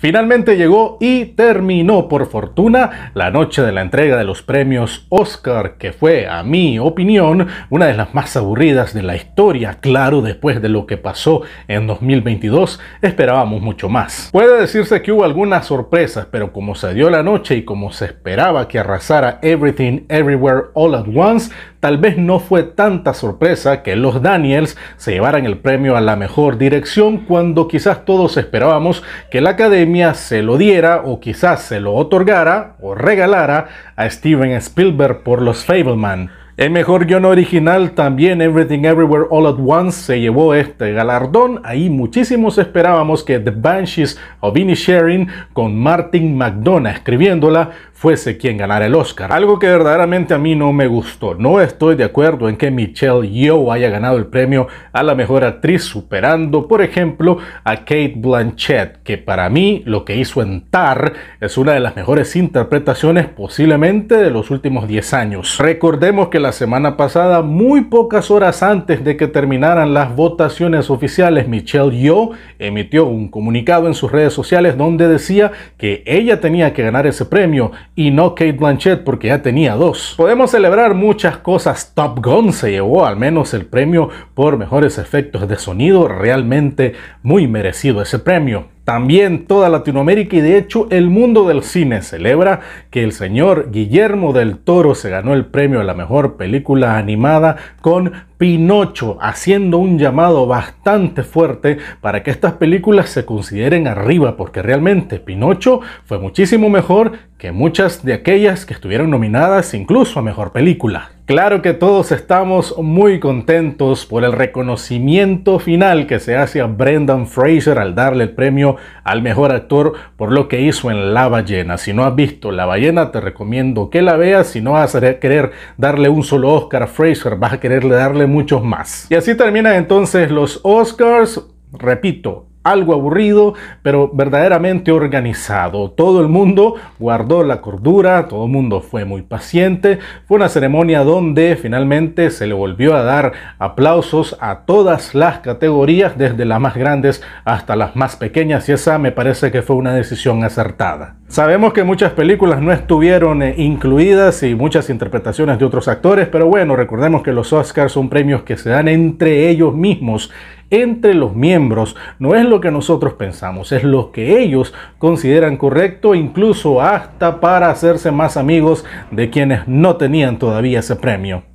Finalmente llegó y terminó, por fortuna, la noche de la entrega de los premios Oscar, que fue, a mi opinión, una de las más aburridas de la historia. Claro, después de lo que pasó en 2022, esperábamos mucho más. Puede decirse que hubo algunas sorpresas, pero como se dio la noche y como se esperaba que arrasara Everything Everywhere All at Once, tal vez no fue tanta sorpresa que los Daniels se llevaran el premio a la mejor dirección cuando quizás todos esperábamos que la academia se lo diera o quizás se lo otorgara o regalara a Steven Spielberg por los Fableman. El mejor guion original también Everything Everywhere All at Once se llevó este galardón. Ahí muchísimos esperábamos que The Banshees of Sharing con Martin McDonough escribiéndola fuese quien ganara el Oscar. Algo que verdaderamente a mí no me gustó. No estoy de acuerdo en que Michelle Yeoh haya ganado el premio a la mejor actriz, superando, por ejemplo, a Kate Blanchett, que para mí lo que hizo en Tar es una de las mejores interpretaciones posiblemente de los últimos 10 años. Recordemos que la semana pasada, muy pocas horas antes de que terminaran las votaciones oficiales, Michelle Yeoh emitió un comunicado en sus redes sociales donde decía que ella tenía que ganar ese premio y no Kate Blanchett porque ya tenía dos. Podemos celebrar muchas cosas. Top Gun se llevó al menos el premio por mejores efectos de sonido, realmente muy merecido ese premio. También toda Latinoamérica y de hecho el mundo del cine celebra que el señor Guillermo del Toro se ganó el premio a la mejor película animada con Pinocho haciendo un llamado bastante fuerte para que estas películas se consideren arriba, porque realmente Pinocho fue muchísimo mejor que muchas de aquellas que estuvieron nominadas incluso a Mejor Película. Claro que todos estamos muy contentos por el reconocimiento final que se hace a Brendan Fraser al darle el premio al mejor actor por lo que hizo en La ballena. Si no has visto La ballena, te recomiendo que la veas. Si no vas a querer darle un solo Oscar a Fraser, vas a quererle darle muchos más. Y así terminan entonces los Oscars. Repito, algo aburrido, pero verdaderamente organizado. Todo el mundo guardó la cordura, todo el mundo fue muy paciente. Fue una ceremonia donde finalmente se le volvió a dar aplausos a todas las categorías, desde las más grandes hasta las más pequeñas, y esa me parece que fue una decisión acertada. Sabemos que muchas películas no estuvieron eh, incluidas y muchas interpretaciones de otros actores, pero bueno, recordemos que los Oscars son premios que se dan entre ellos mismos entre los miembros. No es lo que nosotros pensamos, es lo que ellos consideran correcto, incluso hasta para hacerse más amigos de quienes no tenían todavía ese premio.